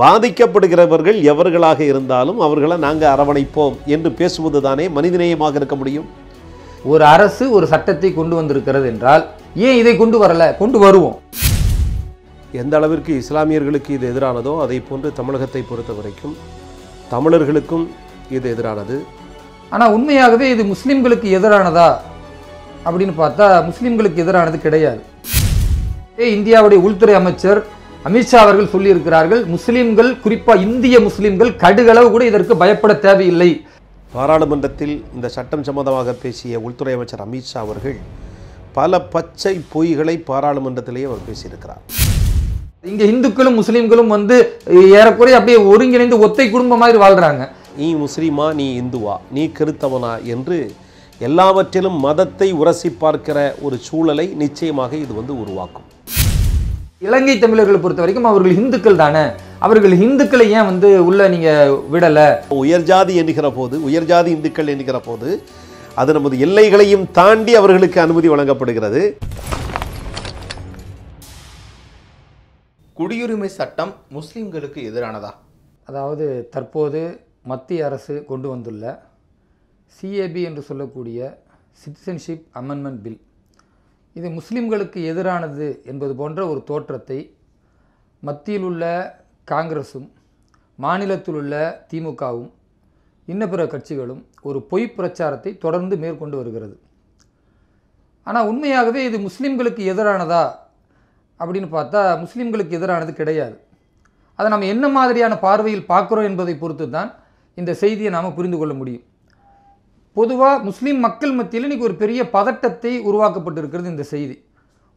பாதிக்கப்படுகிறவர்கள் எவர்களாக இருந்தாலும் அவர்களை நாங்கள் அரவணைப்போம் என்று பேசுவது தானே மனிதநேயமாக இருக்க முடியும் ஒரு அரசு ஒரு சட்டத்தை கொண்டு வந்திருக்கிறது என்றால் ஏன் இதை கொண்டு வரல கொண்டு வருவோம் எந்த அளவிற்கு இஸ்லாமியர்களுக்கு இது எதிரானதோ அதை போன்று தமிழகத்தை பொறுத்த வரைக்கும் தமிழர்களுக்கும் இது எதிரானது ஆனால் உண்மையாகவே இது முஸ்லீம்களுக்கு எதிரானதா அப்படின்னு பார்த்தா முஸ்லீம்களுக்கு எதிரானது கிடையாது இந்தியாவுடைய உள்துறை அமைச்சர் அமித்ஷா அவர்கள் சொல்லியிருக்கிறார்கள் முஸ்லீம்கள் குறிப்பாக இந்திய முஸ்லீம்கள் கடுகளவு கூட இதற்கு பயப்பட தேவையில்லை பாராளுமன்றத்தில் இந்த சட்டம் சம்பந்தமாக பேசிய உள்துறை அமைச்சர் அமித்ஷா அவர்கள் பல பச்சை பொய்களை பாராளுமன்றத்திலேயே அவர் பேசியிருக்கிறார் இங்கே இந்துக்களும் முஸ்லீம்களும் வந்து ஏறக்குறைய அப்படியே ஒருங்கிணைந்து ஒத்தை குடும்பம் மாதிரி வாழ்கிறாங்க நீ முஸ்லீமா நீ இந்துவா நீ கிறித்தவனா என்று எல்லாவற்றிலும் மதத்தை உரசி பார்க்கிற ஒரு சூழலை நிச்சயமாக இது வந்து உருவாக்கும் இலங்கை தமிழர்களை பொறுத்த வரைக்கும் அவர்கள் இந்துக்கள் தானே அவர்கள் இந்துக்களை ஏன் வந்து உள்ள நீங்கள் விடலை உயர்ஜாதி என்கிற போது உயர்ஜாதி இந்துக்கள் என்கிற போது அது நமது எல்லைகளையும் தாண்டி அவர்களுக்கு அனுமதி வழங்கப்படுகிறது குடியுரிமை சட்டம் முஸ்லீம்களுக்கு எதிரானதா அதாவது தற்போது மத்திய அரசு கொண்டு வந்துள்ள சிஏபி என்று சொல்லக்கூடிய சிட்டிசன்ஷிப் அமெண்ட்மெண்ட் பில் இது முஸ்லிம்களுக்கு எதிரானது என்பது போன்ற ஒரு தோற்றத்தை மத்தியில் உள்ள காங்கிரஸும் மாநிலத்தில் உள்ள திமுகவும் இன்ன பிற கட்சிகளும் ஒரு பொய் பிரச்சாரத்தை தொடர்ந்து மேற்கொண்டு வருகிறது ஆனால் உண்மையாகவே இது முஸ்லீம்களுக்கு எதிரானதா அப்படின்னு பார்த்தா முஸ்லீம்களுக்கு எதிரானது கிடையாது அதை நம்ம என்ன மாதிரியான பார்வையில் பார்க்குறோம் என்பதை பொறுத்து தான் இந்த செய்தியை நாம் புரிந்து கொள்ள முடியும் பொதுவாக முஸ்லீம் மக்கள் மத்தியில் இன்றைக்கி ஒரு பெரிய பதட்டத்தை உருவாக்கப்பட்டிருக்கிறது இந்த செய்தி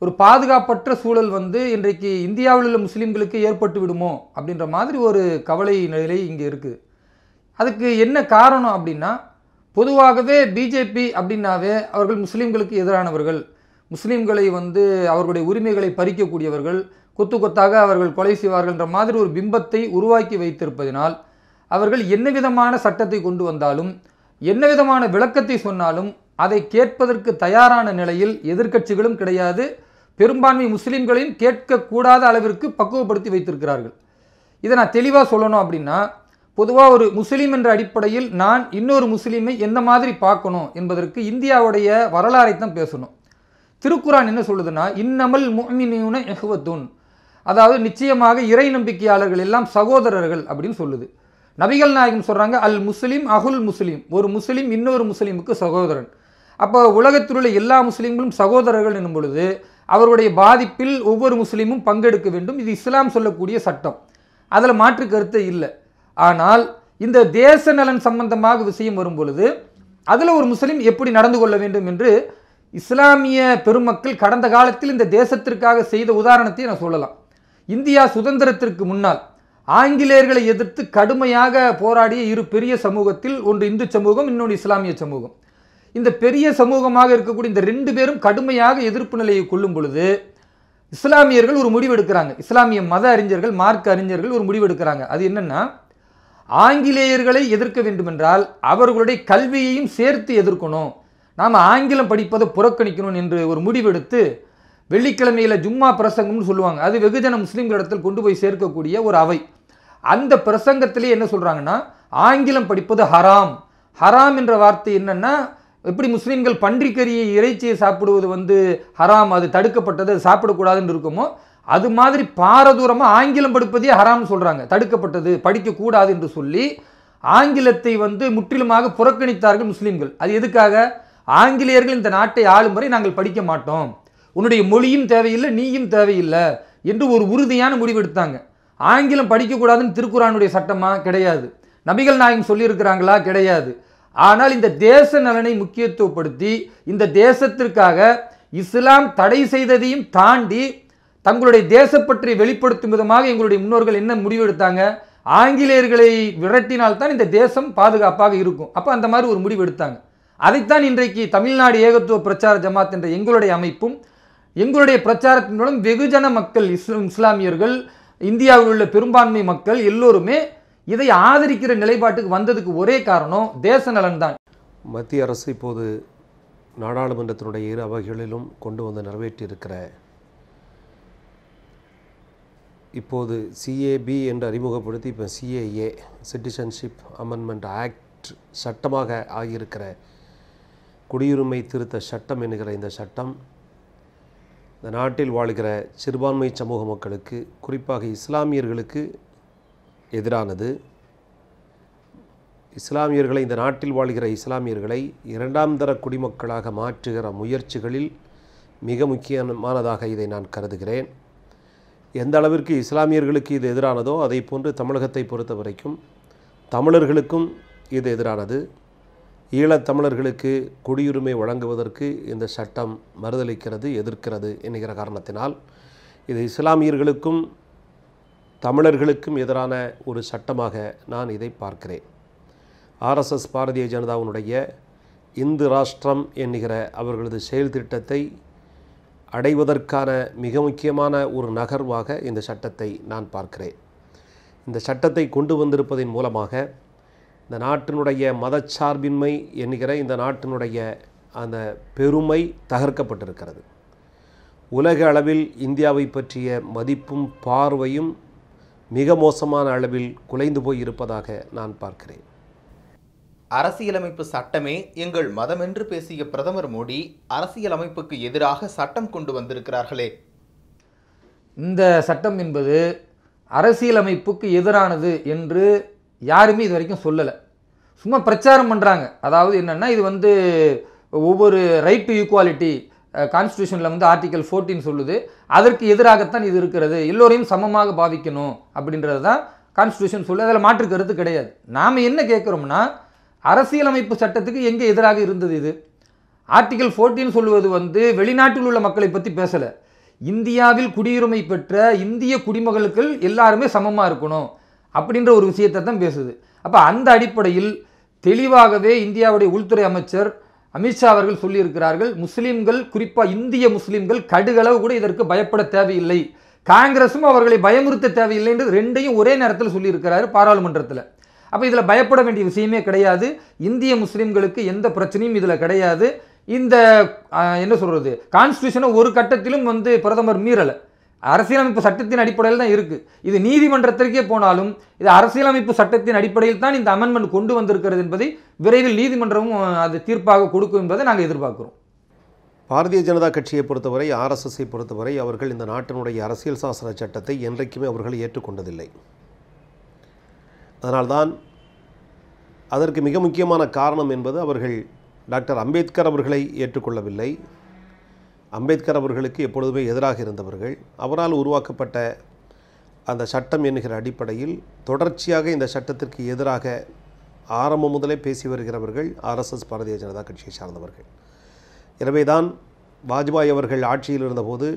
ஒரு பாதுகாப்பற்ற சூழல் வந்து இன்றைக்கு இந்தியாவில் உள்ள முஸ்லீம்களுக்கு ஏற்பட்டு விடுமோ அப்படின்ற மாதிரி ஒரு கவலை நிலை இங்கே இருக்குது அதுக்கு என்ன காரணம் அப்படின்னா பொதுவாகவே பிஜேபி அப்படின்னாவே அவர்கள் முஸ்லீம்களுக்கு எதிரானவர்கள் முஸ்லீம்களை வந்து அவர்களுடைய உரிமைகளை பறிக்கக்கூடியவர்கள் கொத்து கொத்தாக அவர்கள் கொலை செய்வார்கள்ன்ற மாதிரி ஒரு பிம்பத்தை உருவாக்கி வைத்திருப்பதினால் அவர்கள் என்ன விதமான சட்டத்தை கொண்டு வந்தாலும் என்ன விதமான விளக்கத்தை சொன்னாலும் அதை கேட்பதற்கு தயாரான நிலையில் எதிர்க்கட்சிகளும் கிடையாது பெரும்பான்மை முஸ்லீம்களையும் கேட்கக்கூடாத அளவிற்கு பக்குவப்படுத்தி வைத்திருக்கிறார்கள் இதை நான் தெளிவாக சொல்லணும் அப்படின்னா பொதுவாக ஒரு முஸ்லீம் என்ற அடிப்படையில் நான் இன்னொரு முஸ்லீமை எந்த மாதிரி பார்க்கணும் என்பதற்கு இந்தியாவுடைய வரலாறை தான் பேசணும் திருக்குறான் என்ன சொல்லுதுன்னா இன்னமல் முஹ்மினியூன எஹ்வத்துன் அதாவது நிச்சயமாக இறை நம்பிக்கையாளர்கள் எல்லாம் சகோதரர்கள் அப்படின்னு சொல்லுது நபிகள் நாயகம் சொல்கிறாங்க அல் முஸ்லீம் அகுல் முஸ்லீம் ஒரு முஸ்லீம் இன்னொரு முஸ்லீமுக்கு சகோதரன் அப்போ உலகத்தில் உள்ள எல்லா முஸ்லீம்களும் சகோதரர்கள் என்னும் பொழுது அவருடைய பாதிப்பில் ஒவ்வொரு முஸ்லீமும் பங்கெடுக்க வேண்டும் இது இஸ்லாம் சொல்லக்கூடிய சட்டம் அதில் மாற்று கருத்து இல்லை ஆனால் இந்த தேச நலன் சம்பந்தமாக விஷயம் வரும் பொழுது அதில் ஒரு முஸ்லீம் எப்படி நடந்து கொள்ள வேண்டும் என்று இஸ்லாமிய பெருமக்கள் கடந்த காலத்தில் இந்த தேசத்திற்காக செய்த உதாரணத்தை நான் சொல்லலாம் இந்தியா சுதந்திரத்திற்கு முன்னால் ஆங்கிலேயர்களை எதிர்த்து கடுமையாக போராடிய இரு பெரிய சமூகத்தில் ஒன்று இந்து சமூகம் இன்னொன்று இஸ்லாமிய சமூகம் இந்த பெரிய சமூகமாக இருக்கக்கூடிய இந்த ரெண்டு பேரும் கடுமையாக எதிர்ப்பு நிலையை கொள்ளும் பொழுது இஸ்லாமியர்கள் ஒரு முடிவெடுக்கிறாங்க இஸ்லாமிய மத அறிஞர்கள் மார்க் அறிஞர்கள் ஒரு முடிவெடுக்கிறாங்க அது என்னென்னா ஆங்கிலேயர்களை எதிர்க்க வேண்டுமென்றால் அவர்களுடைய கல்வியையும் சேர்த்து எதிர்க்கணும் நாம் ஆங்கிலம் படிப்பதை புறக்கணிக்கணும் என்று ஒரு முடிவெடுத்து வெள்ளிக்கிழமையில் ஜும்மா பிரசங்கம்னு சொல்லுவாங்க அது வெகுஜன முஸ்லீம்களிடத்தில் கொண்டு போய் சேர்க்கக்கூடிய ஒரு அவை அந்த பிரசங்கத்திலே என்ன சொல்கிறாங்கன்னா ஆங்கிலம் படிப்பது ஹராம் ஹராம் என்ற வார்த்தை என்னென்னா எப்படி முஸ்லீம்கள் பன்றிக்கறியை இறைச்சியை சாப்பிடுவது வந்து ஹராம் அது தடுக்கப்பட்டது அது சாப்பிடக்கூடாதுன்னு இருக்குமோ அது மாதிரி பாரதூரமாக ஆங்கிலம் படிப்பதே ஹராம் சொல்கிறாங்க தடுக்கப்பட்டது படிக்கக்கூடாது என்று சொல்லி ஆங்கிலத்தை வந்து முற்றிலுமாக புறக்கணித்தார்கள் முஸ்லீம்கள் அது எதுக்காக ஆங்கிலேயர்கள் இந்த நாட்டை ஆளும் வரை நாங்கள் படிக்க மாட்டோம் உன்னுடைய மொழியும் தேவையில்லை நீயும் தேவையில்லை என்று ஒரு உறுதியான முடிவெடுத்தாங்க ஆங்கிலம் படிக்கக்கூடாதுன்னு திருக்குறானுடைய சட்டமாக கிடையாது நபிகள் நாயகம் சொல்லியிருக்கிறாங்களா கிடையாது ஆனால் இந்த தேச நலனை முக்கியத்துவப்படுத்தி இந்த தேசத்திற்காக இஸ்லாம் தடை செய்ததையும் தாண்டி தங்களுடைய தேசப்பற்றி வெளிப்படுத்தும் விதமாக எங்களுடைய முன்னோர்கள் என்ன முடிவெடுத்தாங்க ஆங்கிலேயர்களை விரட்டினால்தான் இந்த தேசம் பாதுகாப்பாக இருக்கும் அப்போ அந்த மாதிரி ஒரு முடிவு எடுத்தாங்க அதைத்தான் இன்றைக்கு தமிழ்நாடு ஏகத்துவ பிரச்சார ஜமாத் என்ற எங்களுடைய அமைப்பும் எங்களுடைய பிரச்சாரத்தின் மூலம் வெகுஜன மக்கள் இஸ்லாமியர்கள் இந்தியாவில் உள்ள பெரும்பான்மை மக்கள் எல்லோருமே இதை ஆதரிக்கிற நிலைப்பாட்டுக்கு வந்ததுக்கு ஒரே காரணம் தேச நலன்தான் மத்திய அரசு இப்போது நாடாளுமன்றத்தினுடைய இரு அவைகளிலும் கொண்டு வந்து நிறைவேற்றியிருக்கிற இப்போது சிஏபி என்று அறிமுகப்படுத்தி இப்போ சிஏஏ சிட்டிசன்ஷிப் அமெண்ட்மெண்ட் ஆக்ட் சட்டமாக ஆகியிருக்கிற குடியுரிமை திருத்த சட்டம் என்கிற இந்த சட்டம் இந்த நாட்டில் வாழ்கிற சிறுபான்மை சமூக மக்களுக்கு குறிப்பாக இஸ்லாமியர்களுக்கு எதிரானது இஸ்லாமியர்களை இந்த நாட்டில் வாழ்கிற இஸ்லாமியர்களை இரண்டாம் தர குடிமக்களாக மாற்றுகிற முயற்சிகளில் மிக முக்கியமானதாக இதை நான் கருதுகிறேன் எந்த அளவிற்கு இஸ்லாமியர்களுக்கு இது எதிரானதோ அதை போன்று தமிழகத்தை பொறுத்த வரைக்கும் தமிழர்களுக்கும் இது எதிரானது ஈழத்தமிழர்களுக்கு குடியுரிமை வழங்குவதற்கு இந்த சட்டம் மறுதளிக்கிறது எதிர்க்கிறது என்கிற காரணத்தினால் இது இஸ்லாமியர்களுக்கும் தமிழர்களுக்கும் எதிரான ஒரு சட்டமாக நான் இதை பார்க்கிறேன் ஆர்எஸ்எஸ் பாரதிய ஜனதாவினுடைய இந்து ராஷ்டிரம் என்கிற அவர்களது செயல் திட்டத்தை அடைவதற்கான மிக முக்கியமான ஒரு நகர்வாக இந்த சட்டத்தை நான் பார்க்கிறேன் இந்த சட்டத்தை கொண்டு வந்திருப்பதன் மூலமாக இந்த நாட்டினுடைய மதச்சார்பின்மை என்கிற இந்த நாட்டினுடைய அந்த பெருமை தகர்க்கப்பட்டிருக்கிறது உலக அளவில் இந்தியாவை பற்றிய மதிப்பும் பார்வையும் மிக மோசமான அளவில் குலைந்து போய் இருப்பதாக நான் பார்க்கிறேன் அரசியலமைப்பு சட்டமே எங்கள் மதம் என்று பேசிய பிரதமர் மோடி அரசியலமைப்புக்கு எதிராக சட்டம் கொண்டு வந்திருக்கிறார்களே இந்த சட்டம் என்பது அரசியலமைப்புக்கு எதிரானது என்று யாருமே இது வரைக்கும் சொல்லலை சும்மா பிரச்சாரம் பண்ணுறாங்க அதாவது என்னென்னா இது வந்து ஒவ்வொரு ரைட் டு ஈக்குவாலிட்டி கான்ஸ்டியூஷனில் வந்து ஆர்டிக்கல் ஃபோர்டீன் சொல்லுது அதற்கு எதிராகத்தான் இது இருக்கிறது எல்லோரையும் சமமாக பாதிக்கணும் அப்படின்றது தான் கான்ஸ்டியூஷன் சொல்லு அதில் மாற்று கருத்து கிடையாது நாம் என்ன கேட்குறோம்னா அரசியலமைப்பு சட்டத்துக்கு எங்கே எதிராக இருந்தது இது ஆர்டிக்கல் ஃபோர்டீன் சொல்லுவது வந்து வெளிநாட்டில் உள்ள மக்களை பற்றி பேசலை இந்தியாவில் குடியுரிமை பெற்ற இந்திய குடிமகளுக்கள் எல்லாருமே சமமாக இருக்கணும் அப்படின்ற ஒரு விஷயத்தை தான் பேசுது அப்போ அந்த அடிப்படையில் தெளிவாகவே இந்தியாவுடைய உள்துறை அமைச்சர் அமித்ஷா அவர்கள் சொல்லியிருக்கிறார்கள் முஸ்லீம்கள் குறிப்பாக இந்திய முஸ்லீம்கள் கடுகளவு கூட இதற்கு பயப்பட தேவையில்லை காங்கிரஸும் அவர்களை பயமுறுத்த தேவையில்லை என்று ரெண்டையும் ஒரே நேரத்தில் சொல்லியிருக்கிறார் பாராளுமன்றத்தில் அப்போ இதில் பயப்பட வேண்டிய விஷயமே கிடையாது இந்திய முஸ்லீம்களுக்கு எந்த பிரச்சனையும் இதில் கிடையாது இந்த என்ன சொல்கிறது கான்ஸ்டியூஷனை ஒரு கட்டத்திலும் வந்து பிரதமர் மீறலை அரசியலமைப்பு சட்டத்தின் அடிப்படையில் தான் இருக்குது இது நீதிமன்றத்திற்கே போனாலும் இது அரசியலமைப்பு சட்டத்தின் அடிப்படையில் தான் இந்த அமெண்ட்மெண்ட் கொண்டு வந்திருக்கிறது என்பதை விரைவில் நீதிமன்றமும் அது தீர்ப்பாக கொடுக்கும் என்பதை நாங்கள் எதிர்பார்க்குறோம் பாரதிய ஜனதா கட்சியை பொறுத்தவரை ஆர்எஸ்எஸ்ஸை பொறுத்தவரை அவர்கள் இந்த நாட்டினுடைய அரசியல் சாசன சட்டத்தை என்றைக்குமே அவர்கள் ஏற்றுக்கொண்டதில்லை அதனால்தான் அதற்கு மிக முக்கியமான காரணம் என்பது அவர்கள் டாக்டர் அம்பேத்கர் அவர்களை ஏற்றுக்கொள்ளவில்லை அம்பேத்கர் அவர்களுக்கு எப்பொழுதுமே எதிராக இருந்தவர்கள் அவரால் உருவாக்கப்பட்ட அந்த சட்டம் என்கிற அடிப்படையில் தொடர்ச்சியாக இந்த சட்டத்திற்கு எதிராக ஆரம்பம் முதலே பேசி வருகிறவர்கள் ஆர்எஸ்எஸ் பாரதிய ஜனதா கட்சியை சார்ந்தவர்கள் எனவே தான் வாஜ்பாய் அவர்கள் ஆட்சியில் இருந்தபோது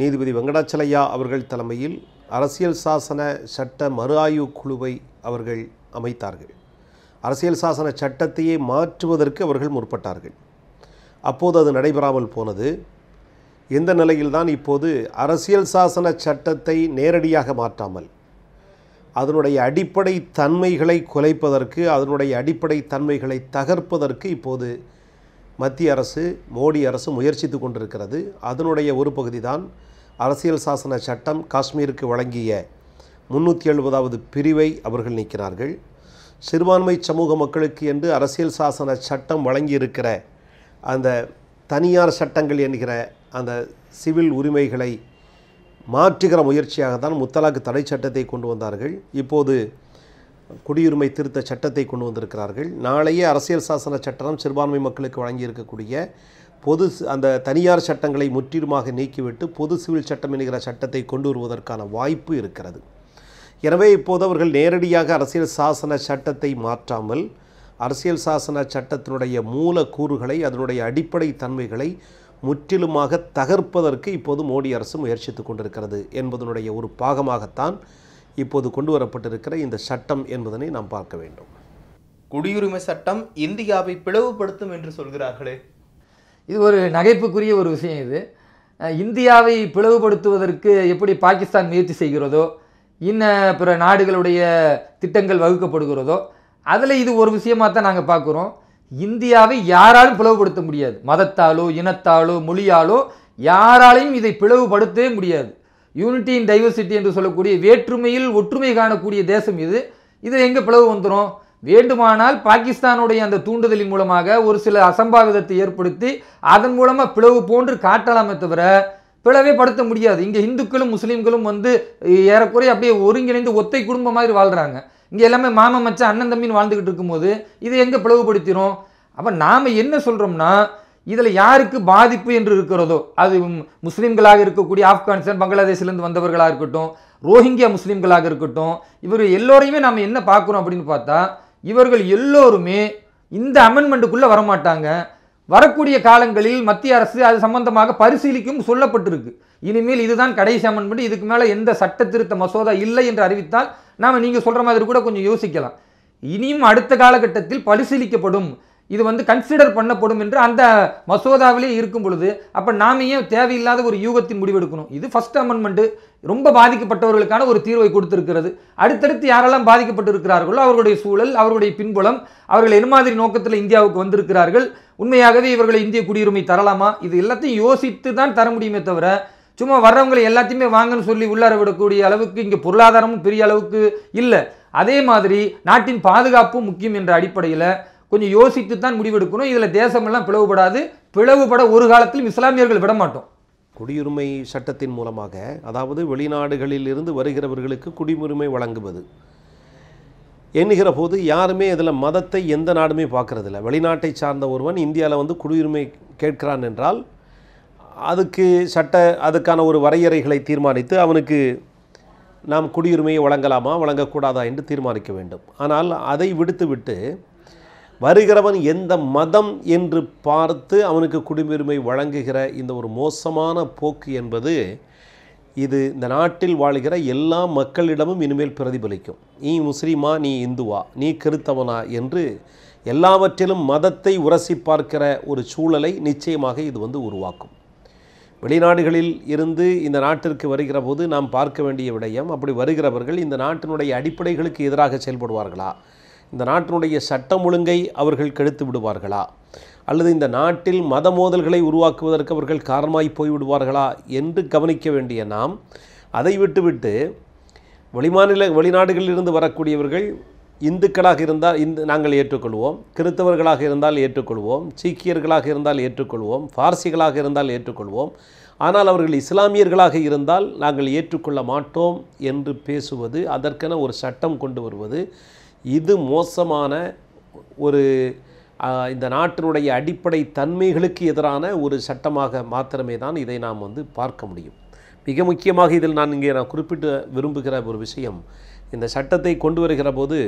நீதிபதி வெங்கடாச்சலையா அவர்கள் தலைமையில் அரசியல் சாசன சட்ட மறு ஆய்வு குழுவை அவர்கள் அமைத்தார்கள் அரசியல் சாசன சட்டத்தையே மாற்றுவதற்கு அவர்கள் முற்பட்டார்கள் அப்போது அது நடைபெறாமல் போனது இந்த நிலையில்தான் இப்போது அரசியல் சாசன சட்டத்தை நேரடியாக மாற்றாமல் அதனுடைய அடிப்படை தன்மைகளை குலைப்பதற்கு அதனுடைய அடிப்படை தன்மைகளை தகர்ப்பதற்கு இப்போது மத்திய அரசு மோடி அரசு முயற்சித்து கொண்டிருக்கிறது அதனுடைய ஒரு பகுதி தான் அரசியல் சாசன சட்டம் காஷ்மீருக்கு வழங்கிய முன்னூற்றி எழுபதாவது பிரிவை அவர்கள் நீக்கிறார்கள் சிறுபான்மை சமூக மக்களுக்கு என்று அரசியல் சாசன சட்டம் வழங்கியிருக்கிற அந்த தனியார் சட்டங்கள் என்கிற அந்த சிவில் உரிமைகளை மாற்றுகிற முயற்சியாக தான் முத்தலாக்கு தடை சட்டத்தை கொண்டு வந்தார்கள் இப்போது குடியுரிமை திருத்த சட்டத்தை கொண்டு வந்திருக்கிறார்கள் நாளையே அரசியல் சாசன சட்டம் சிறுபான்மை மக்களுக்கு வழங்கியிருக்கக்கூடிய பொது அந்த தனியார் சட்டங்களை முற்றிலுமாக நீக்கிவிட்டு பொது சிவில் சட்டம் என்கிற சட்டத்தை கொண்டு வருவதற்கான வாய்ப்பு இருக்கிறது எனவே இப்போது அவர்கள் நேரடியாக அரசியல் சாசன சட்டத்தை மாற்றாமல் அரசியல் சாசன சட்டத்தினுடைய மூல கூறுகளை அதனுடைய அடிப்படை தன்மைகளை முற்றிலுமாக தகர்ப்பதற்கு இப்போது மோடி அரசு முயற்சித்து கொண்டிருக்கிறது என்பதனுடைய ஒரு பாகமாகத்தான் இப்போது கொண்டு வரப்பட்டிருக்கிற இந்த சட்டம் என்பதனை நாம் பார்க்க வேண்டும் குடியுரிமை சட்டம் இந்தியாவை பிளவுபடுத்தும் என்று சொல்கிறார்களே இது ஒரு நகைப்புக்குரிய ஒரு விஷயம் இது இந்தியாவை பிளவுபடுத்துவதற்கு எப்படி பாகிஸ்தான் முயற்சி செய்கிறதோ இன்ன பிற நாடுகளுடைய திட்டங்கள் வகுக்கப்படுகிறதோ அதில் இது ஒரு விஷயமாக தான் நாங்கள் பார்க்குறோம் இந்தியாவை யாராலும் பிளவுபடுத்த முடியாது மதத்தாலோ இனத்தாலோ மொழியாலோ யாராலையும் இதை பிளவுபடுத்தவே முடியாது யூனிட்டி இன் டைவர்சிட்டி என்று சொல்லக்கூடிய வேற்றுமையில் ஒற்றுமை காணக்கூடிய தேசம் இது இது எங்கே பிளவு வந்துடும் வேண்டுமானால் பாகிஸ்தானுடைய அந்த தூண்டுதலின் மூலமாக ஒரு சில அசம்பாவிதத்தை ஏற்படுத்தி அதன் மூலமாக பிளவு போன்று காட்டலாமே தவிர படுத்த முடியாது இங்கே இந்துக்களும் முஸ்லீம்களும் வந்து ஏறக்குறைய அப்படியே ஒருங்கிணைந்து ஒத்தை குடும்பம் மாதிரி வாழ்கிறாங்க இங்கே எல்லாமே மாமன் மச்சான் அண்ணன் தம்பின்னு வாழ்ந்துக்கிட்டு இருக்கும்போது இது எங்கே பிளவுபடுத்திடும் அப்போ நாம் என்ன சொல்கிறோம்னா இதில் யாருக்கு பாதிப்பு என்று இருக்கிறதோ அது முஸ்லீம்களாக இருக்கக்கூடிய ஆப்கானிஸ்தான் பங்களாதேஷ்லேருந்து வந்தவர்களாக இருக்கட்டும் ரோஹிங்கியா முஸ்லீம்களாக இருக்கட்டும் இவர் எல்லோரையுமே நாம் என்ன பார்க்குறோம் அப்படின்னு பார்த்தா இவர்கள் எல்லோருமே இந்த அமெண்ட்மெண்ட்டுக்குள்ளே வரமாட்டாங்க வரக்கூடிய காலங்களில் மத்திய அரசு அது சம்பந்தமாக பரிசீலிக்கும் சொல்லப்பட்டிருக்கு இனிமேல் இதுதான் கடைசி அமன்மெண்ட் இதுக்கு மேலே எந்த சட்ட திருத்த மசோதா இல்லை என்று அறிவித்தால் நாம் நீங்கள் சொல்கிற மாதிரி கூட கொஞ்சம் யோசிக்கலாம் இனியும் அடுத்த காலகட்டத்தில் பரிசீலிக்கப்படும் இது வந்து கன்சிடர் பண்ணப்படும் என்று அந்த மசோதாவிலே இருக்கும் பொழுது அப்போ நாம ஏன் தேவையில்லாத ஒரு யூகத்தின் முடிவெடுக்கணும் இது ஃபஸ்ட் அமெண்ட்மெண்ட்டு ரொம்ப பாதிக்கப்பட்டவர்களுக்கான ஒரு தீர்வை கொடுத்திருக்கிறது அடுத்தடுத்து யாரெல்லாம் பாதிக்கப்பட்டு இருக்கிறார்களோ அவர்களுடைய சூழல் அவர்களுடைய பின்புலம் அவர்கள் என்ன மாதிரி நோக்கத்தில் இந்தியாவுக்கு வந்திருக்கிறார்கள் உண்மையாகவே இவர்களை இந்திய குடியுரிமை தரலாமா இது எல்லாத்தையும் யோசித்து தான் தர முடியுமே தவிர சும்மா வர்றவங்களை எல்லாத்தையுமே வாங்கன்னு சொல்லி உள்ளார விடக்கூடிய அளவுக்கு இங்கே பொருளாதாரமும் பெரிய அளவுக்கு இல்லை அதே மாதிரி நாட்டின் பாதுகாப்பும் முக்கியம் என்ற அடிப்படையில் கொஞ்சம் யோசித்து தான் முடிவெடுக்கணும் இதில் தேசமெல்லாம் பிளவுபடாது பிளவுபட ஒரு காலத்திலும் இஸ்லாமியர்கள் விடமாட்டோம் குடியுரிமை சட்டத்தின் மூலமாக அதாவது வெளிநாடுகளில் இருந்து வருகிறவர்களுக்கு குடியுரிமை வழங்குவது எண்ணுகிற போது யாருமே இதில் மதத்தை எந்த நாடுமே பார்க்குறதில்ல வெளிநாட்டை சார்ந்த ஒருவன் இந்தியாவில் வந்து குடியுரிமை கேட்கிறான் என்றால் அதுக்கு சட்ட அதுக்கான ஒரு வரையறைகளை தீர்மானித்து அவனுக்கு நாம் குடியுரிமையை வழங்கலாமா வழங்கக்கூடாதா என்று தீர்மானிக்க வேண்டும் ஆனால் அதை விடுத்துவிட்டு வருகிறவன் எந்த மதம் என்று பார்த்து அவனுக்கு குடியுரிமை வழங்குகிற இந்த ஒரு மோசமான போக்கு என்பது இது இந்த நாட்டில் வாழ்கிற எல்லா மக்களிடமும் இனிமேல் பிரதிபலிக்கும் நீ முஸ்லீமா நீ இந்துவா நீ கிறித்தவனா என்று எல்லாவற்றிலும் மதத்தை உரசி பார்க்கிற ஒரு சூழலை நிச்சயமாக இது வந்து உருவாக்கும் வெளிநாடுகளில் இருந்து இந்த நாட்டிற்கு வருகிற போது நாம் பார்க்க வேண்டிய விடயம் அப்படி வருகிறவர்கள் இந்த நாட்டினுடைய அடிப்படைகளுக்கு எதிராக செயல்படுவார்களா இந்த நாட்டினுடைய சட்டம் ஒழுங்கை அவர்கள் கெடுத்து விடுவார்களா அல்லது இந்த நாட்டில் மத மோதல்களை உருவாக்குவதற்கு அவர்கள் காரணமாய் போய்விடுவார்களா என்று கவனிக்க வேண்டிய நாம் அதை விட்டுவிட்டு வெளிமாநில வெளிநாடுகளிலிருந்து வரக்கூடியவர்கள் இந்துக்களாக இருந்தால் இந்து நாங்கள் ஏற்றுக்கொள்வோம் கிறித்தவர்களாக இருந்தால் ஏற்றுக்கொள்வோம் சீக்கியர்களாக இருந்தால் ஏற்றுக்கொள்வோம் பார்சிகளாக இருந்தால் ஏற்றுக்கொள்வோம் ஆனால் அவர்கள் இஸ்லாமியர்களாக இருந்தால் நாங்கள் ஏற்றுக்கொள்ள மாட்டோம் என்று பேசுவது அதற்கென ஒரு சட்டம் கொண்டு வருவது இது மோசமான ஒரு இந்த நாட்டினுடைய அடிப்படை தன்மைகளுக்கு எதிரான ஒரு சட்டமாக மாத்திரமே தான் இதை நாம் வந்து பார்க்க முடியும் மிக முக்கியமாக இதில் நான் இங்கே நான் குறிப்பிட்டு விரும்புகிற ஒரு விஷயம் இந்த சட்டத்தை கொண்டு வருகிற போது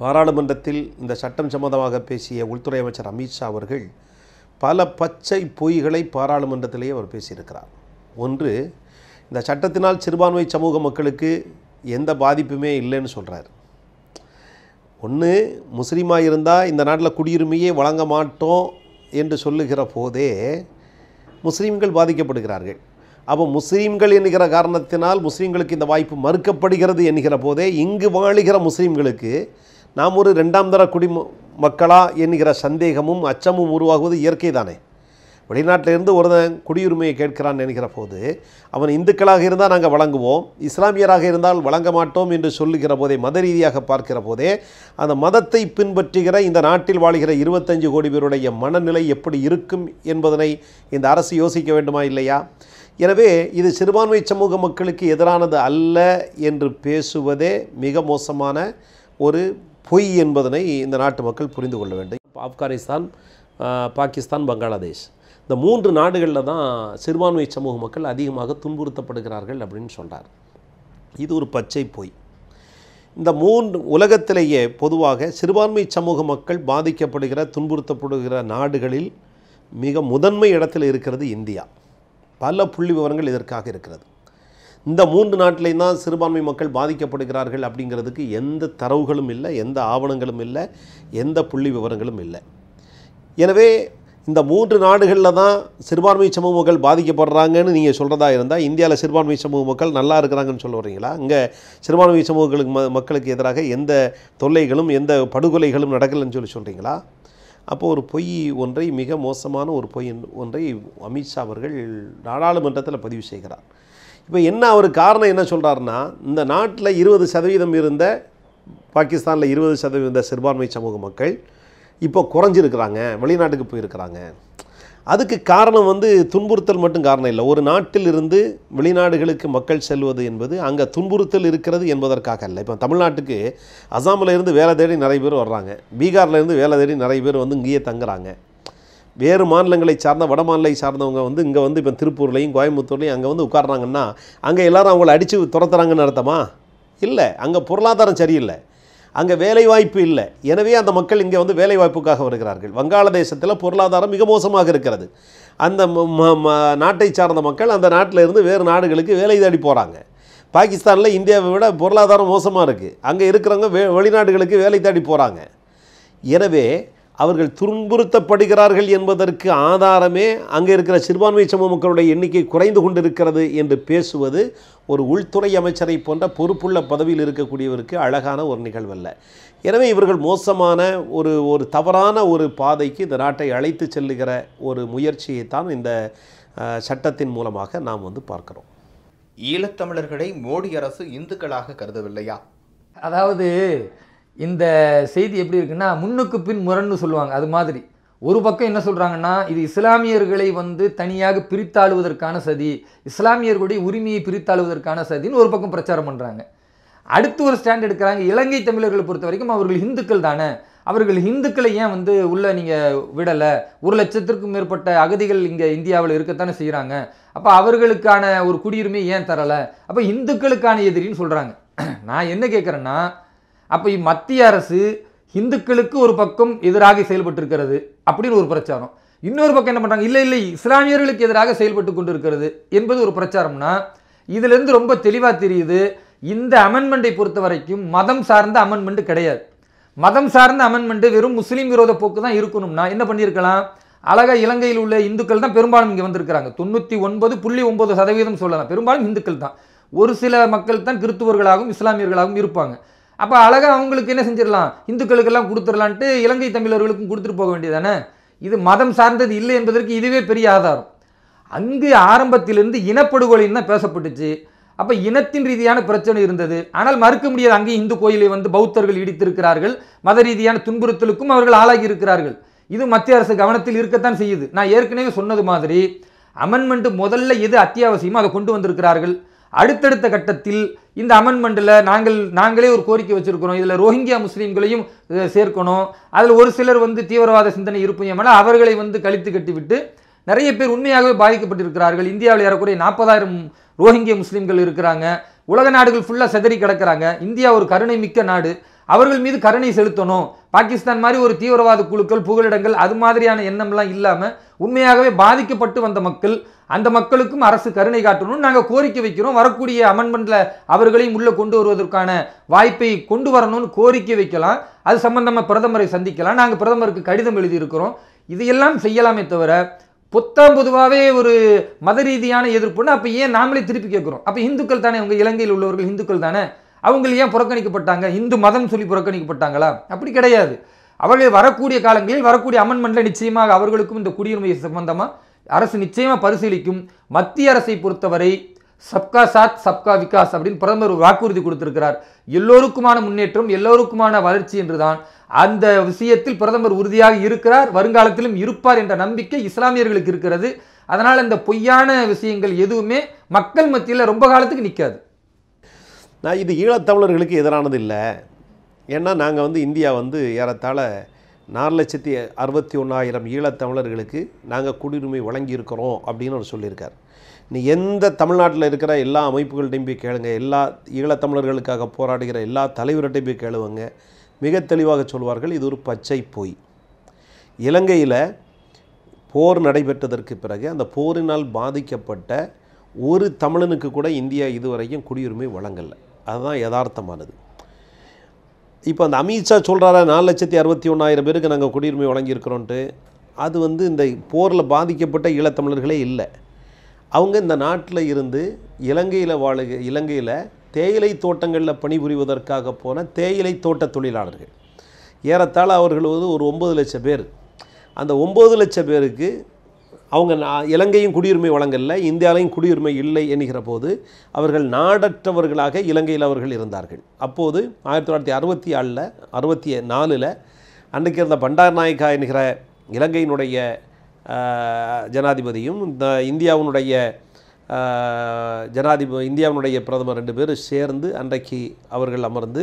பாராளுமன்றத்தில் இந்த சட்டம் சம்மந்தமாக பேசிய உள்துறை அமைச்சர் அமித்ஷா அவர்கள் பல பச்சை பொய்களை பாராளுமன்றத்திலேயே அவர் பேசியிருக்கிறார் ஒன்று இந்த சட்டத்தினால் சிறுபான்மை சமூக மக்களுக்கு எந்த பாதிப்புமே இல்லைன்னு சொல்கிறார் ஒன்று முஸ்லீமாக இருந்தால் இந்த நாட்டில் குடியுரிமையே வழங்க மாட்டோம் என்று சொல்லுகிற போதே முஸ்லீம்கள் பாதிக்கப்படுகிறார்கள் அப்போ முஸ்லீம்கள் என்கிற காரணத்தினால் முஸ்லீம்களுக்கு இந்த வாய்ப்பு மறுக்கப்படுகிறது என்கிற போதே இங்கு வாழுகிற முஸ்லீம்களுக்கு நாம் ஒரு ரெண்டாம் தர குடி மக்களா என்கிற சந்தேகமும் அச்சமும் உருவாகுவது இயற்கை தானே வெளிநாட்டிலிருந்து ஒருத்தன் குடியுரிமையை கேட்கிறான்னு நினைக்கிற போது அவன் இந்துக்களாக இருந்தால் நாங்கள் வழங்குவோம் இஸ்லாமியராக இருந்தால் வழங்க மாட்டோம் என்று சொல்லுகிற போதே மத ரீதியாக பார்க்கிற போதே அந்த மதத்தை பின்பற்றுகிற இந்த நாட்டில் வாழ்கிற இருபத்தஞ்சு கோடி பேருடைய மனநிலை எப்படி இருக்கும் என்பதனை இந்த அரசு யோசிக்க வேண்டுமா இல்லையா எனவே இது சிறுபான்மை சமூக மக்களுக்கு எதிரானது அல்ல என்று பேசுவதே மிக மோசமான ஒரு பொய் என்பதனை இந்த நாட்டு மக்கள் புரிந்து கொள்ள வேண்டும் ஆப்கானிஸ்தான் பாகிஸ்தான் பங்களாதேஷ் இந்த மூன்று நாடுகளில் தான் சிறுபான்மை சமூக மக்கள் அதிகமாக துன்புறுத்தப்படுகிறார்கள் அப்படின்னு சொல்கிறார் இது ஒரு பச்சை பொய் இந்த மூன்று உலகத்திலேயே பொதுவாக சிறுபான்மை சமூக மக்கள் பாதிக்கப்படுகிற துன்புறுத்தப்படுகிற நாடுகளில் மிக முதன்மை இடத்தில் இருக்கிறது இந்தியா பல புள்ளி விவரங்கள் இதற்காக இருக்கிறது இந்த மூன்று நாட்டிலையும் தான் சிறுபான்மை மக்கள் பாதிக்கப்படுகிறார்கள் அப்படிங்கிறதுக்கு எந்த தரவுகளும் இல்லை எந்த ஆவணங்களும் இல்லை எந்த புள்ளி விவரங்களும் இல்லை எனவே இந்த மூன்று நாடுகளில் தான் சிறுபான்மை சமூக மக்கள் பாதிக்கப்படுறாங்கன்னு நீங்கள் சொல்கிறதா இருந்தால் இந்தியாவில் சிறுபான்மை சமூக மக்கள் நல்லா இருக்கிறாங்கன்னு சொல்ல வரீங்களா அங்கே சிறுபான்மை சமூகங்களுக்கு ம மக்களுக்கு எதிராக எந்த தொல்லைகளும் எந்த படுகொலைகளும் நடக்கலைன்னு சொல்லி சொல்கிறீங்களா அப்போது ஒரு பொய் ஒன்றை மிக மோசமான ஒரு பொய் ஒன்றை அமித்ஷா அவர்கள் நாடாளுமன்றத்தில் பதிவு செய்கிறார் இப்போ என்ன அவர் காரணம் என்ன சொல்கிறாருன்னா இந்த நாட்டில் இருபது சதவீதம் இருந்த பாகிஸ்தானில் இருபது சதவீத சிறுபான்மை சமூக மக்கள் இப்போ குறைஞ்சிருக்கிறாங்க வெளிநாட்டுக்கு போயிருக்கிறாங்க அதுக்கு காரணம் வந்து துன்புறுத்தல் மட்டும் காரணம் இல்லை ஒரு நாட்டில் இருந்து வெளிநாடுகளுக்கு மக்கள் செல்வது என்பது அங்கே துன்புறுத்தல் இருக்கிறது என்பதற்காக இல்லை இப்போ தமிழ்நாட்டுக்கு அசாமில் இருந்து வேலை தேடி நிறைய பேர் வர்றாங்க பீகார்லேருந்து வேலை தேடி நிறைய பேர் வந்து இங்கேயே தங்குறாங்க வேறு மாநிலங்களை சார்ந்த வட மாநிலத்தை சார்ந்தவங்க வந்து இங்கே வந்து இப்போ திருப்பூர்லேயும் கோயம்புத்தூர்லேயும் அங்கே வந்து உட்காடுறாங்கன்னா அங்கே எல்லோரும் அவங்கள அடித்து துரத்துறாங்கன்னு அர்த்தமா இல்லை அங்கே பொருளாதாரம் சரியில்லை அங்கே வேலைவாய்ப்பு இல்லை எனவே அந்த மக்கள் இங்கே வந்து வேலைவாய்ப்புக்காக வருகிறார்கள் வங்காளதேசத்தில் பொருளாதாரம் மிக மோசமாக இருக்கிறது அந்த நாட்டை சார்ந்த மக்கள் அந்த நாட்டில் இருந்து வேறு நாடுகளுக்கு வேலை தேடி போகிறாங்க பாகிஸ்தானில் இந்தியாவை விட பொருளாதாரம் மோசமாக இருக்குது அங்கே இருக்கிறவங்க வெளிநாடுகளுக்கு வேலை தேடி போகிறாங்க எனவே அவர்கள் துன்புறுத்தப்படுகிறார்கள் என்பதற்கு ஆதாரமே அங்கே இருக்கிற சிறுபான்மை சமூக மக்களுடைய எண்ணிக்கை குறைந்து கொண்டிருக்கிறது என்று பேசுவது ஒரு உள்துறை அமைச்சரை போன்ற பொறுப்புள்ள பதவியில் இருக்கக்கூடியவருக்கு அழகான ஒரு நிகழ்வல்ல எனவே இவர்கள் மோசமான ஒரு ஒரு தவறான ஒரு பாதைக்கு இந்த நாட்டை அழைத்து செல்லுகிற ஒரு முயற்சியைத்தான் இந்த சட்டத்தின் மூலமாக நாம் வந்து பார்க்கிறோம் ஈழத்தமிழர்களை மோடி அரசு இந்துக்களாக கருதவில்லையா அதாவது இந்த செய்தி எப்படி இருக்குன்னா முன்னுக்கு பின் முரண்னு சொல்லுவாங்க அது மாதிரி ஒரு பக்கம் என்ன சொல்கிறாங்கன்னா இது இஸ்லாமியர்களை வந்து தனியாக பிரித்தாளுவதற்கான சதி இஸ்லாமியர்களுடைய உரிமையை பிரித்தாளுவதற்கான சதின்னு ஒரு பக்கம் பிரச்சாரம் பண்ணுறாங்க அடுத்து ஒரு ஸ்டாண்ட் எடுக்கிறாங்க இலங்கை தமிழர்களை பொறுத்த வரைக்கும் அவர்கள் இந்துக்கள் தானே அவர்கள் ஹிந்துக்களை ஏன் வந்து உள்ளே நீங்கள் விடலை ஒரு லட்சத்திற்கும் மேற்பட்ட அகதிகள் இங்கே இந்தியாவில் இருக்கத்தானே செய்கிறாங்க அப்போ அவர்களுக்கான ஒரு குடியுரிமை ஏன் தரலை அப்போ இந்துக்களுக்கான எதிரின்னு சொல்கிறாங்க நான் என்ன கேட்குறேன்னா அப்போ மத்திய அரசு இந்துக்களுக்கு ஒரு பக்கம் எதிராக செயல்பட்டு இருக்கிறது அப்படின்னு ஒரு பிரச்சாரம் இன்னொரு பக்கம் என்ன பண்ணுறாங்க இல்லை இல்லை இஸ்லாமியர்களுக்கு எதிராக செயல்பட்டு கொண்டு இருக்கிறது என்பது ஒரு பிரச்சாரம்னா இதுலேருந்து ரொம்ப தெளிவாக தெரியுது இந்த அமெண்ட்மெண்ட்டை பொறுத்த வரைக்கும் மதம் சார்ந்த அமெண்ட்மெண்ட் கிடையாது மதம் சார்ந்த அமெண்ட்மெண்ட்டு வெறும் முஸ்லீம் விரோத போக்கு தான் இருக்கணும்னா என்ன பண்ணியிருக்கலாம் அழகாக இலங்கையில் உள்ள இந்துக்கள் தான் பெரும்பாலும் இங்கே வந்திருக்கிறாங்க தொண்ணூற்றி ஒன்பது புள்ளி ஒன்பது சதவீதம் சொல்லலாம் பெரும்பாலும் இந்துக்கள் தான் ஒரு சில மக்கள் தான் கிறிஸ்துவர்களாகவும் இஸ்லாமியர்களாகவும் இருப்பாங்க அப்போ அழகாக அவங்களுக்கு என்ன செஞ்சிடலாம் இந்துக்களுக்கெல்லாம் கொடுத்துடலான்ட்டு இலங்கை தமிழர்களுக்கும் கொடுத்துட்டு போக வேண்டியதானே இது மதம் சார்ந்தது இல்லை என்பதற்கு இதுவே பெரிய ஆதாரம் அங்கு ஆரம்பத்திலிருந்து இனப்படுகொலைன்னு தான் பேசப்பட்டுச்சு அப்போ இனத்தின் ரீதியான பிரச்சனை இருந்தது ஆனால் மறுக்க முடியாது அங்கே இந்து கோயிலை வந்து பௌத்தர்கள் இடித்திருக்கிறார்கள் மத ரீதியான துன்புறுத்தலுக்கும் அவர்கள் ஆளாகி இருக்கிறார்கள் இது மத்திய அரசு கவனத்தில் இருக்கத்தான் செய்யுது நான் ஏற்கனவே சொன்னது மாதிரி அமெண்ட்மெண்ட் முதல்ல எது அத்தியாவசியமோ அதை கொண்டு வந்திருக்கிறார்கள் அடுத்தடுத்த கட்டத்தில் இந்த அமெண்ட்மெண்ட்டில் நாங்கள் நாங்களே ஒரு கோரிக்கை வச்சுருக்கிறோம் இதில் ரோஹிங்கியா முஸ்லீம்களையும் சேர்க்கணும் அதில் ஒரு சிலர் வந்து தீவிரவாத சிந்தனை இருப்போம் என அவர்களை வந்து கழித்து கட்டிவிட்டு நிறைய பேர் உண்மையாகவே பாதிக்கப்பட்டிருக்கிறார்கள் இந்தியாவில் ஏறக்குறைய நாற்பதாயிரம் ரோஹிங்கிய முஸ்லீம்கள் இருக்கிறாங்க உலக நாடுகள் ஃபுல்லாக செதறி கிடக்கிறாங்க இந்தியா ஒரு கருணை மிக்க நாடு அவர்கள் மீது கருணை செலுத்தணும் பாகிஸ்தான் மாதிரி ஒரு தீவிரவாத குழுக்கள் புகலிடங்கள் அது மாதிரியான எண்ணம்லாம் இல்லாமல் உண்மையாகவே பாதிக்கப்பட்டு வந்த மக்கள் அந்த மக்களுக்கும் அரசு கருணை காட்டணும்னு நாங்கள் கோரிக்கை வைக்கிறோம் வரக்கூடிய அமெண்ட்மெண்ட்டில் அவர்களையும் உள்ளே கொண்டு வருவதற்கான வாய்ப்பை கொண்டு வரணும்னு கோரிக்கை வைக்கலாம் அது சம்பந்தமாக பிரதமரை சந்திக்கலாம் நாங்கள் பிரதமருக்கு கடிதம் எழுதியிருக்கிறோம் இதையெல்லாம் செய்யலாமே தவிர புத்தம் பொதுவாகவே ஒரு மத ரீதியான எதிர்ப்புன்னு அப்போ ஏன் நாமளே திருப்பி கேட்குறோம் அப்போ இந்துக்கள் தானே உங்கள் இலங்கையில் உள்ளவர்கள் இந்துக்கள் தானே அவங்க ஏன் புறக்கணிக்கப்பட்டாங்க இந்து மதம் சொல்லி புறக்கணிக்கப்பட்டாங்களா அப்படி கிடையாது அவர்கள் வரக்கூடிய காலங்களில் வரக்கூடிய அமெண்ட்மெண்ட்டில் நிச்சயமாக அவர்களுக்கும் இந்த குடியுரிமை சம்பந்தமாக அரசு நிச்சயமாக பரிசீலிக்கும் மத்திய அரசை பொறுத்தவரை சப்கா சாத் சப்கா விகாஸ் அப்படின்னு பிரதமர் வாக்குறுதி கொடுத்திருக்கிறார் எல்லோருக்குமான முன்னேற்றம் எல்லோருக்குமான வளர்ச்சி என்றுதான் அந்த விஷயத்தில் பிரதமர் உறுதியாக இருக்கிறார் வருங்காலத்திலும் இருப்பார் என்ற நம்பிக்கை இஸ்லாமியர்களுக்கு இருக்கிறது அதனால் இந்த பொய்யான விஷயங்கள் எதுவுமே மக்கள் மத்தியில் ரொம்ப காலத்துக்கு நிற்காது நான் இது ஈழத்தமிழர்களுக்கு எதிரானது இல்லை ஏன்னா நாங்கள் வந்து இந்தியா வந்து ஏறத்தாழ நாலு லட்சத்தி அறுபத்தி ஒன்றாயிரம் ஈழத்தமிழர்களுக்கு நாங்கள் குடியுரிமை வழங்கியிருக்கிறோம் அப்படின்னு அவர் சொல்லியிருக்கார் நீ எந்த தமிழ்நாட்டில் இருக்கிற எல்லா அமைப்புகள்கிட்டையும் போய் கேளுங்க எல்லா ஈழத்தமிழர்களுக்காக போராடுகிற எல்லா தலைவர்கிட்டையும் போய் கேளுவங்க மிக தெளிவாக சொல்வார்கள் இது ஒரு பச்சை பொய் இலங்கையில் போர் நடைபெற்றதற்கு பிறகு அந்த போரினால் பாதிக்கப்பட்ட ஒரு தமிழனுக்கு கூட இந்தியா இதுவரையும் குடியுரிமை வழங்கலை அதுதான் யதார்த்தமானது இப்போ அந்த அமித்ஷா சொல்கிறாரா நாலு லட்சத்தி அறுபத்தி ஒன்றாயிரம் பேருக்கு நாங்கள் குடியுரிமை வழங்கியிருக்கிறோன்ட்டு அது வந்து இந்த போரில் பாதிக்கப்பட்ட ஈழத்தமிழர்களே இல்லை அவங்க இந்த நாட்டில் இருந்து இலங்கையில் வாழுக இலங்கையில் தேயிலை தோட்டங்களில் பணிபுரிவதற்காக போன தேயிலை தோட்ட தொழிலாளர்கள் ஏறத்தாழ அவர்கள் வந்து ஒரு ஒம்பது லட்சம் பேர் அந்த ஒம்பது லட்சம் பேருக்கு அவங்க இலங்கையும் குடியுரிமை வழங்கல்ல இந்தியாவிலையும் குடியுரிமை இல்லை என்கிற போது அவர்கள் நாடற்றவர்களாக இலங்கையில் அவர்கள் இருந்தார்கள் அப்போது ஆயிரத்தி தொள்ளாயிரத்தி அறுபத்தி ஆறில் அறுபத்தி நாலில் அன்றைக்கு இருந்த பண்டார் நாயக்கா என்கிற இலங்கையினுடைய ஜனாதிபதியும் இந்த இந்தியாவினுடைய ஜனாதிபதி இந்தியாவினுடைய பிரதமர் ரெண்டு பேரும் சேர்ந்து அன்றைக்கு அவர்கள் அமர்ந்து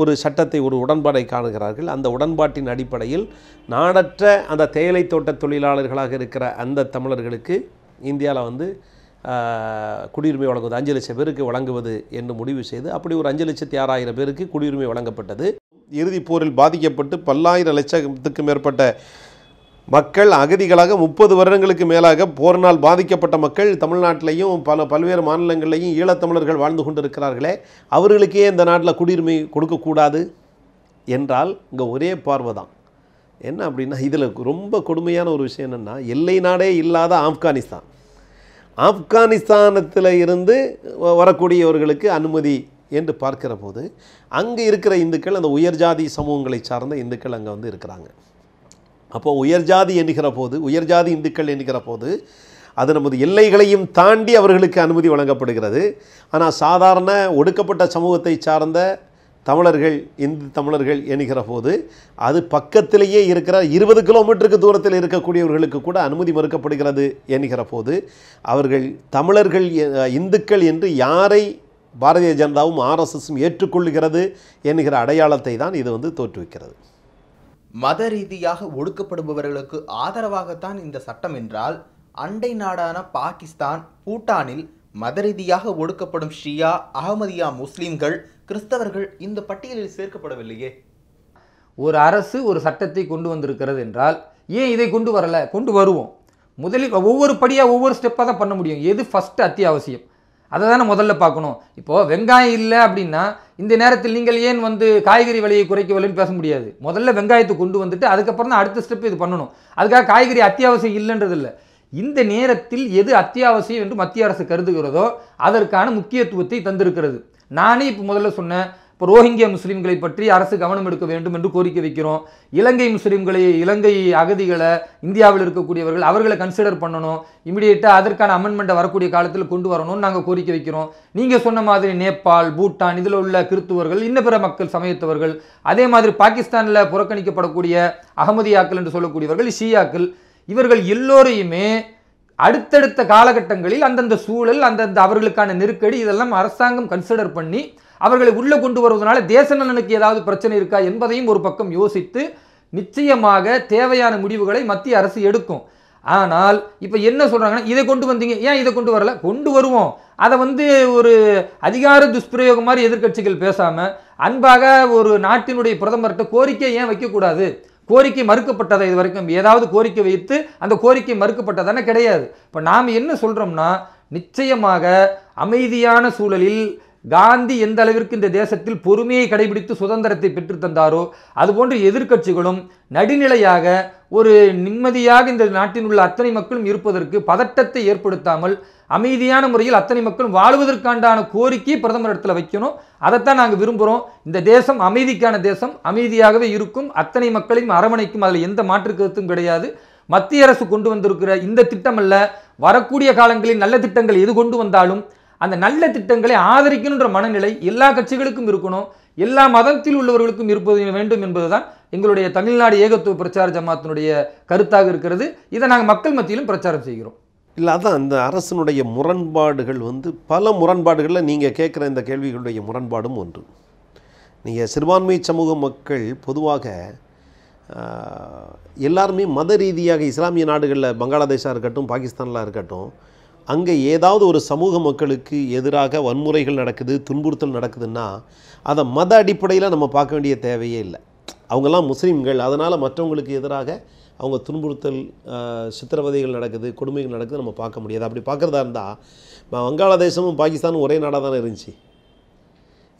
ஒரு சட்டத்தை ஒரு உடன்பாடை காணுகிறார்கள் அந்த உடன்பாட்டின் அடிப்படையில் நாடற்ற அந்த தேயிலை தோட்ட தொழிலாளர்களாக இருக்கிற அந்த தமிழர்களுக்கு இந்தியாவில் வந்து குடியுரிமை வழங்குவது அஞ்சு லட்சம் பேருக்கு வழங்குவது என்று முடிவு செய்து அப்படி ஒரு அஞ்சு லட்சத்தி ஆறாயிரம் பேருக்கு குடியுரிமை வழங்கப்பட்டது இறுதிப் போரில் பாதிக்கப்பட்டு பல்லாயிரம் லட்சத்துக்கு மேற்பட்ட மக்கள் அகதிகளாக முப்பது வருடங்களுக்கு மேலாக போரினால் பாதிக்கப்பட்ட மக்கள் தமிழ்நாட்டிலையும் பல பல்வேறு மாநிலங்கள்லையும் ஈழத்தமிழர்கள் வாழ்ந்து கொண்டிருக்கிறார்களே அவர்களுக்கே இந்த நாட்டில் குடியுரிமை கொடுக்கக்கூடாது என்றால் இங்கே ஒரே பார்வை தான் என்ன அப்படின்னா இதில் ரொம்ப கொடுமையான ஒரு விஷயம் என்னென்னா எல்லை நாடே இல்லாத ஆப்கானிஸ்தான் ஆப்கானிஸ்தானத்தில் இருந்து வரக்கூடியவர்களுக்கு அனுமதி என்று பார்க்கிற போது அங்கே இருக்கிற இந்துக்கள் அந்த உயர்ஜாதி சமூகங்களை சார்ந்த இந்துக்கள் அங்கே வந்து இருக்கிறாங்க அப்போது உயர்ஜாதி எண்ணுகிற போது உயர்ஜாதி இந்துக்கள் எண்ணுகிற போது அது நமது எல்லைகளையும் தாண்டி அவர்களுக்கு அனுமதி வழங்கப்படுகிறது ஆனால் சாதாரண ஒடுக்கப்பட்ட சமூகத்தை சார்ந்த தமிழர்கள் இந்து தமிழர்கள் எண்ணுகிற போது அது பக்கத்திலேயே இருக்கிற இருபது கிலோமீட்டருக்கு தூரத்தில் இருக்கக்கூடியவர்களுக்கு கூட அனுமதி மறுக்கப்படுகிறது எண்ணுகிற போது அவர்கள் தமிழர்கள் இந்துக்கள் என்று யாரை பாரதிய ஜனதாவும் ஆர்எஸ்எஸும் ஏற்றுக்கொள்ளுகிறது என்கிற அடையாளத்தை தான் இது வந்து தோற்றுவிக்கிறது மத ரீதியாக ஒடுக்கப்படுபவர்களுக்கு ஆதரவாகத்தான் இந்த சட்டம் என்றால் அண்டை நாடான பாகிஸ்தான் பூட்டானில் மத ரீதியாக ஒடுக்கப்படும் ஷியா அகமதியா முஸ்லீம்கள் கிறிஸ்தவர்கள் இந்த பட்டியலில் சேர்க்கப்படவில்லையே ஒரு அரசு ஒரு சட்டத்தை கொண்டு வந்திருக்கிறது என்றால் ஏன் இதை கொண்டு வரலை கொண்டு வருவோம் முதலில் ஒவ்வொரு படியாக ஒவ்வொரு ஸ்டெப்பாக தான் பண்ண முடியும் எது ஃபஸ்ட்டு அத்தியாவசியம் அதை தானே முதல்ல பார்க்கணும் இப்போது வெங்காயம் இல்லை அப்படின்னா இந்த நேரத்தில் நீங்கள் ஏன் வந்து காய்கறி விலையை குறைக்கவில்லைன்னு பேச முடியாது முதல்ல வெங்காயத்தை கொண்டு வந்துட்டு அதுக்கப்புறம் தான் அடுத்த ஸ்டெப் இது பண்ணணும் அதுக்காக காய்கறி அத்தியாவசியம் இல்லைன்றது இல்லை இந்த நேரத்தில் எது அத்தியாவசியம் என்று மத்திய அரசு கருதுகிறதோ அதற்கான முக்கியத்துவத்தை தந்திருக்கிறது நானே இப்போ முதல்ல சொன்னேன் இப்போ ரோஹிங்கிய முஸ்லீம்களை பற்றி அரசு கவனம் எடுக்க வேண்டும் என்று கோரிக்கை வைக்கிறோம் இலங்கை முஸ்லீம்களை இலங்கை அகதிகளை இந்தியாவில் இருக்கக்கூடியவர்கள் அவர்களை கன்சிடர் பண்ணணும் இமிடியேட்டாக அதற்கான அமெண்ட்மெண்ட்டை வரக்கூடிய காலத்தில் கொண்டு வரணும்னு நாங்கள் கோரிக்கை வைக்கிறோம் நீங்கள் சொன்ன மாதிரி நேபாள் பூட்டான் இதில் உள்ள கிறித்துவர்கள் இன்ன பிற மக்கள் சமயத்தவர்கள் அதே மாதிரி பாகிஸ்தானில் புறக்கணிக்கப்படக்கூடிய அகமதியாக்கள் என்று சொல்லக்கூடியவர்கள் ஷியாக்கள் இவர்கள் எல்லோரையுமே அடுத்தடுத்த காலகட்டங்களில் அந்தந்த சூழல் அந்தந்த அவர்களுக்கான நெருக்கடி இதெல்லாம் அரசாங்கம் கன்சிடர் பண்ணி அவர்களை உள்ளே கொண்டு வருவதனால தேச நலனுக்கு ஏதாவது பிரச்சனை இருக்கா என்பதையும் ஒரு பக்கம் யோசித்து நிச்சயமாக தேவையான முடிவுகளை மத்திய அரசு எடுக்கும் ஆனால் இப்போ என்ன சொல்கிறாங்கன்னா இதை கொண்டு வந்தீங்க ஏன் இதை கொண்டு வரல கொண்டு வருவோம் அதை வந்து ஒரு அதிகார துஷ்பிரயோகம் மாதிரி எதிர்கட்சிகள் பேசாமல் அன்பாக ஒரு நாட்டினுடைய பிரதமர்கிட்ட கோரிக்கை ஏன் வைக்கக்கூடாது கோரிக்கை மறுக்கப்பட்டதை இது வரைக்கும் ஏதாவது கோரிக்கை வைத்து அந்த கோரிக்கை மறுக்கப்பட்டதானே கிடையாது இப்போ நாம் என்ன சொல்கிறோம்னா நிச்சயமாக அமைதியான சூழலில் காந்தி எந்த அளவிற்கு இந்த தேசத்தில் பொறுமையை கடைபிடித்து சுதந்திரத்தை பெற்று தந்தாரோ அதுபோன்று எதிர்க்கட்சிகளும் நடுநிலையாக ஒரு நிம்மதியாக இந்த நாட்டில் உள்ள அத்தனை மக்களும் இருப்பதற்கு பதட்டத்தை ஏற்படுத்தாமல் அமைதியான முறையில் அத்தனை மக்களும் வாழ்வதற்காண்டான கோரிக்கையை பிரதமர் இடத்துல வைக்கணும் அதைத்தான் நாங்கள் விரும்புகிறோம் இந்த தேசம் அமைதிக்கான தேசம் அமைதியாகவே இருக்கும் அத்தனை மக்களையும் அரவணைக்கும் அதில் எந்த மாற்று கருத்தும் கிடையாது மத்திய அரசு கொண்டு வந்திருக்கிற இந்த திட்டமல்ல வரக்கூடிய காலங்களில் நல்ல திட்டங்கள் எது கொண்டு வந்தாலும் அந்த நல்ல திட்டங்களை ஆதரிக்கணுன்ற மனநிலை எல்லா கட்சிகளுக்கும் இருக்கணும் எல்லா மதத்தில் உள்ளவர்களுக்கும் இருப்பது வேண்டும் என்பதுதான் எங்களுடைய தமிழ்நாடு ஏகத்துவ பிரச்சார ஜமாத்தினுடைய கருத்தாக இருக்கிறது இதை நாங்கள் மக்கள் மத்தியிலும் பிரச்சாரம் செய்கிறோம் இல்லை அதான் அந்த அரசனுடைய முரண்பாடுகள் வந்து பல முரண்பாடுகளில் நீங்கள் கேட்குற இந்த கேள்விகளுடைய முரண்பாடும் ஒன்று நீங்கள் சிறுபான்மை சமூக மக்கள் பொதுவாக எல்லாருமே மத ரீதியாக இஸ்லாமிய நாடுகளில் பங்களாதேஷாக இருக்கட்டும் பாகிஸ்தானில் இருக்கட்டும் அங்கே ஏதாவது ஒரு சமூக மக்களுக்கு எதிராக வன்முறைகள் நடக்குது துன்புறுத்தல் நடக்குதுன்னா அதை மத அடிப்படையில் நம்ம பார்க்க வேண்டிய தேவையே இல்லை அவங்கெல்லாம் முஸ்லீம்கள் அதனால் மற்றவங்களுக்கு எதிராக அவங்க துன்புறுத்தல் சித்திரவதைகள் நடக்குது கொடுமைகள் நடக்குது நம்ம பார்க்க முடியாது அப்படி பார்க்குறதா இருந்தால் வங்காளதேசமும் பாகிஸ்தானும் ஒரே நாடாக தானே இருந்துச்சு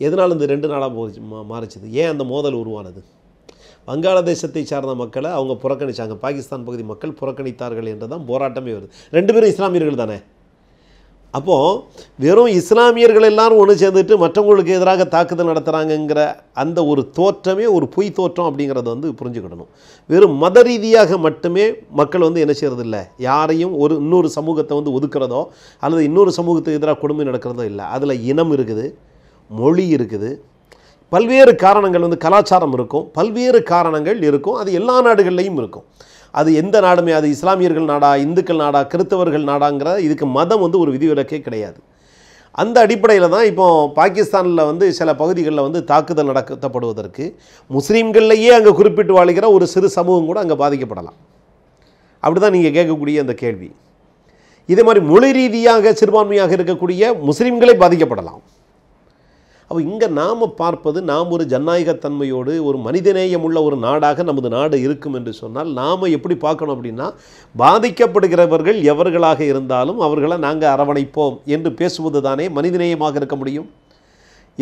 எதனால் இந்த ரெண்டு நாடாக போச்சு மாறிச்சது ஏன் அந்த மோதல் உருவானது வங்காளதேசத்தை சார்ந்த மக்களை அவங்க புறக்கணித்தாங்க பாகிஸ்தான் பகுதி மக்கள் புறக்கணித்தார்கள் என்று தான் போராட்டமே வருது ரெண்டு பேரும் இஸ்லாமியர்கள் தானே அப்போது வெறும் இஸ்லாமியர்கள் எல்லாரும் ஒன்று சேர்ந்துட்டு மற்றவங்களுக்கு எதிராக தாக்குதல் நடத்துகிறாங்கங்கிற அந்த ஒரு தோற்றமே ஒரு பொய் தோற்றம் அப்படிங்கிறத வந்து புரிஞ்சுக்கிடணும் வெறும் மத ரீதியாக மட்டுமே மக்கள் வந்து என்ன செய்கிறதில்ல யாரையும் ஒரு இன்னொரு சமூகத்தை வந்து ஒதுக்கிறதோ அல்லது இன்னொரு சமூகத்துக்கு எதிராக கொடுமை நடக்கிறதோ இல்லை அதில் இனம் இருக்குது மொழி இருக்குது பல்வேறு காரணங்கள் வந்து கலாச்சாரம் இருக்கும் பல்வேறு காரணங்கள் இருக்கும் அது எல்லா நாடுகள்லேயும் இருக்கும் அது எந்த நாடுமே அது இஸ்லாமியர்கள் நாடா இந்துக்கள் நாடா கிறித்தவர்கள் நாடாங்கிற இதுக்கு மதம் வந்து ஒரு விதிவிலக்கே கிடையாது அந்த அடிப்படையில் தான் இப்போ பாகிஸ்தானில் வந்து சில பகுதிகளில் வந்து தாக்குதல் நடத்தப்படுவதற்கு முஸ்லீம்கள்லேயே அங்கே குறிப்பிட்டு வாழ்கிற ஒரு சிறு சமூகம் கூட அங்கே பாதிக்கப்படலாம் அப்படி தான் நீங்கள் கேட்கக்கூடிய அந்த கேள்வி இதே மாதிரி மொழி ரீதியாக சிறுபான்மையாக இருக்கக்கூடிய முஸ்லீம்களே பாதிக்கப்படலாம் அப்போ இங்கே நாம் பார்ப்பது நாம் ஒரு ஜனநாயகத்தன்மையோடு ஒரு மனிதநேயம் உள்ள ஒரு நாடாக நமது நாடு இருக்கும் என்று சொன்னால் நாம் எப்படி பார்க்கணும் அப்படின்னா பாதிக்கப்படுகிறவர்கள் எவர்களாக இருந்தாலும் அவர்களை நாங்கள் அரவணைப்போம் என்று பேசுவது தானே மனிதநேயமாக இருக்க முடியும்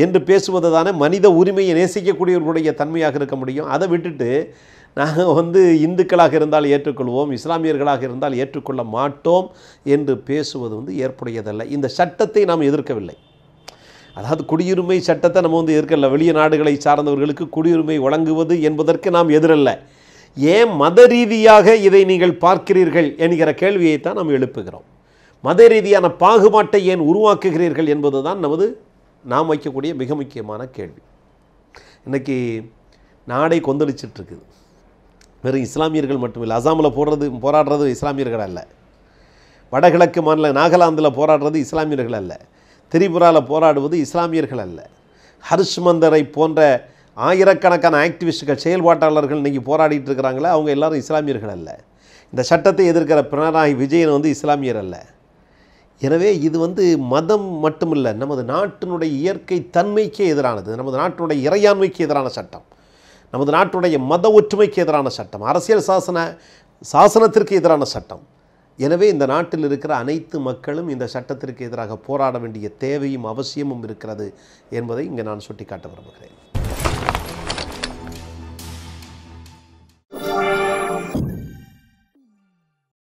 என்று பேசுவது தானே மனித உரிமையை நேசிக்கக்கூடியவர்களுடைய தன்மையாக இருக்க முடியும் அதை விட்டுட்டு நாங்கள் வந்து இந்துக்களாக இருந்தால் ஏற்றுக்கொள்வோம் இஸ்லாமியர்களாக இருந்தால் ஏற்றுக்கொள்ள மாட்டோம் என்று பேசுவது வந்து ஏற்புடையதல்ல இந்த சட்டத்தை நாம் எதிர்க்கவில்லை அதாவது குடியுரிமை சட்டத்தை நம்ம வந்து எதிர்க்கல வெளிய நாடுகளை சார்ந்தவர்களுக்கு குடியுரிமை வழங்குவது என்பதற்கு நாம் எதிரல்ல ஏன் மத ரீதியாக இதை நீங்கள் பார்க்கிறீர்கள் என்கிற கேள்வியை தான் நாம் எழுப்புகிறோம் மத ரீதியான பாகுபாட்டை ஏன் உருவாக்குகிறீர்கள் என்பது தான் நமது நாம் வைக்கக்கூடிய மிக முக்கியமான கேள்வி இன்றைக்கி நாடை கொந்தளிச்சிட்ருக்குது வெறும் இஸ்லாமியர்கள் இல்லை அசாமில் போடுறது போராடுறது இஸ்லாமியர்கள் அல்ல வடகிழக்கு மாநில நாகாலாந்தில் போராடுறது இஸ்லாமியர்கள் அல்ல திரிபுராவில் போராடுவது இஸ்லாமியர்கள் அல்ல ஹர்ஷ்மந்தரை போன்ற ஆயிரக்கணக்கான ஆக்டிவிஸ்டுகள் செயல்பாட்டாளர்கள் இன்றைக்கி போராடிட்டு இருக்கிறாங்களே அவங்க எல்லாரும் இஸ்லாமியர்கள் அல்ல இந்த சட்டத்தை எதிர்க்கிற பினராயி விஜயன் வந்து இஸ்லாமியர் அல்ல எனவே இது வந்து மதம் மட்டுமில்லை நமது நாட்டினுடைய இயற்கை தன்மைக்கே எதிரானது நமது நாட்டினுடைய இறையாண்மைக்கு எதிரான சட்டம் நமது நாட்டுடைய மத ஒற்றுமைக்கு எதிரான சட்டம் அரசியல் சாசன சாசனத்திற்கு எதிரான சட்டம் எனவே இந்த நாட்டில் இருக்கிற அனைத்து மக்களும் இந்த சட்டத்திற்கு எதிராக போராட வேண்டிய தேவையும் அவசியமும் இருக்கிறது என்பதை இங்கே நான் சுட்டிக்காட்ட விரும்புகிறேன்